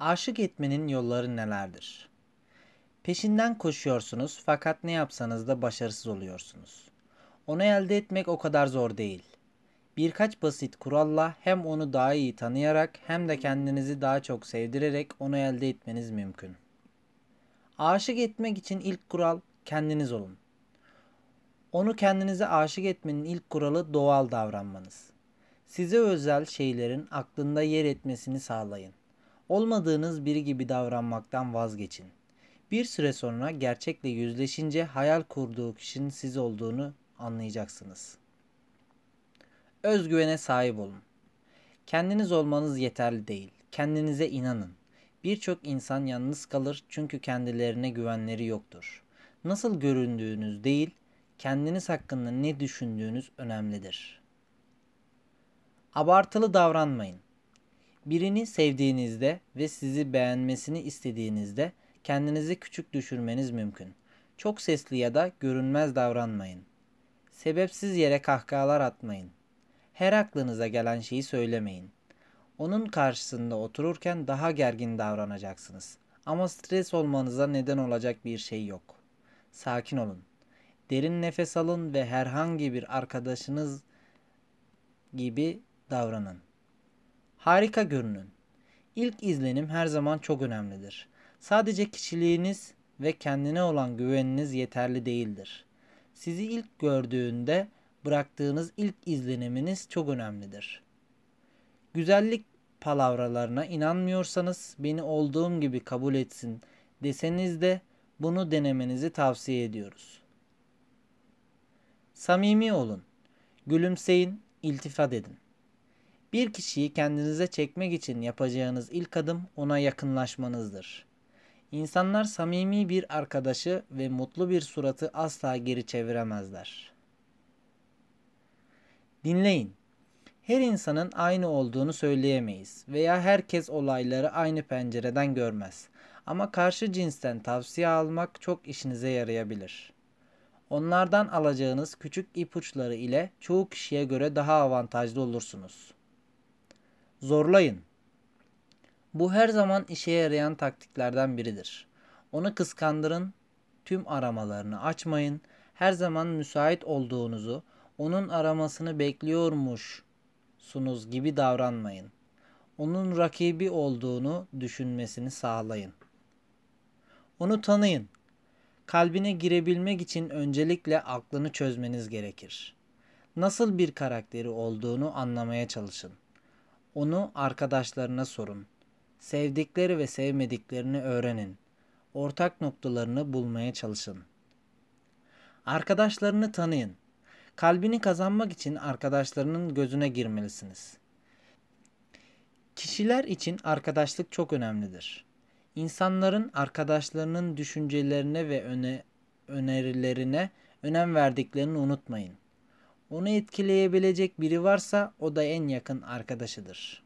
Aşık etmenin yolları nelerdir? Peşinden koşuyorsunuz fakat ne yapsanız da başarısız oluyorsunuz. Onu elde etmek o kadar zor değil. Birkaç basit kuralla hem onu daha iyi tanıyarak hem de kendinizi daha çok sevdirerek onu elde etmeniz mümkün. Aşık etmek için ilk kural kendiniz olun. Onu kendinize aşık etmenin ilk kuralı doğal davranmanız. Size özel şeylerin aklında yer etmesini sağlayın. Olmadığınız biri gibi davranmaktan vazgeçin. Bir süre sonra gerçekle yüzleşince hayal kurduğu kişinin siz olduğunu anlayacaksınız. Özgüvene sahip olun. Kendiniz olmanız yeterli değil. Kendinize inanın. Birçok insan yalnız kalır çünkü kendilerine güvenleri yoktur. Nasıl göründüğünüz değil, kendiniz hakkında ne düşündüğünüz önemlidir. Abartılı davranmayın. Birini sevdiğinizde ve sizi beğenmesini istediğinizde kendinizi küçük düşürmeniz mümkün. Çok sesli ya da görünmez davranmayın. Sebepsiz yere kahkahalar atmayın. Her aklınıza gelen şeyi söylemeyin. Onun karşısında otururken daha gergin davranacaksınız. Ama stres olmanıza neden olacak bir şey yok. Sakin olun. Derin nefes alın ve herhangi bir arkadaşınız gibi davranın. Harika görünün. İlk izlenim her zaman çok önemlidir. Sadece kişiliğiniz ve kendine olan güveniniz yeterli değildir. Sizi ilk gördüğünde bıraktığınız ilk izleniminiz çok önemlidir. Güzellik palavralarına inanmıyorsanız beni olduğum gibi kabul etsin deseniz de bunu denemenizi tavsiye ediyoruz. Samimi olun, gülümseyin, iltifat edin. Bir kişiyi kendinize çekmek için yapacağınız ilk adım ona yakınlaşmanızdır. İnsanlar samimi bir arkadaşı ve mutlu bir suratı asla geri çeviremezler. Dinleyin. Her insanın aynı olduğunu söyleyemeyiz veya herkes olayları aynı pencereden görmez. Ama karşı cinsten tavsiye almak çok işinize yarayabilir. Onlardan alacağınız küçük ipuçları ile çoğu kişiye göre daha avantajlı olursunuz zorlayın. Bu her zaman işe yarayan taktiklerden biridir. Onu kıskandırın, tüm aramalarını açmayın, her zaman müsait olduğunuzu, onun aramasını bekliyormuşsunuz gibi davranmayın. Onun rakibi olduğunu düşünmesini sağlayın. Onu tanıyın. Kalbine girebilmek için öncelikle aklını çözmeniz gerekir. Nasıl bir karakteri olduğunu anlamaya çalışın onu arkadaşlarına sorun. Sevdikleri ve sevmediklerini öğrenin. Ortak noktalarını bulmaya çalışın. Arkadaşlarını tanıyın. Kalbini kazanmak için arkadaşlarının gözüne girmelisiniz. Kişiler için arkadaşlık çok önemlidir. İnsanların arkadaşlarının düşüncelerine ve öne, önerilerine önem verdiklerini unutmayın. Onu etkileyebilecek biri varsa o da en yakın arkadaşıdır.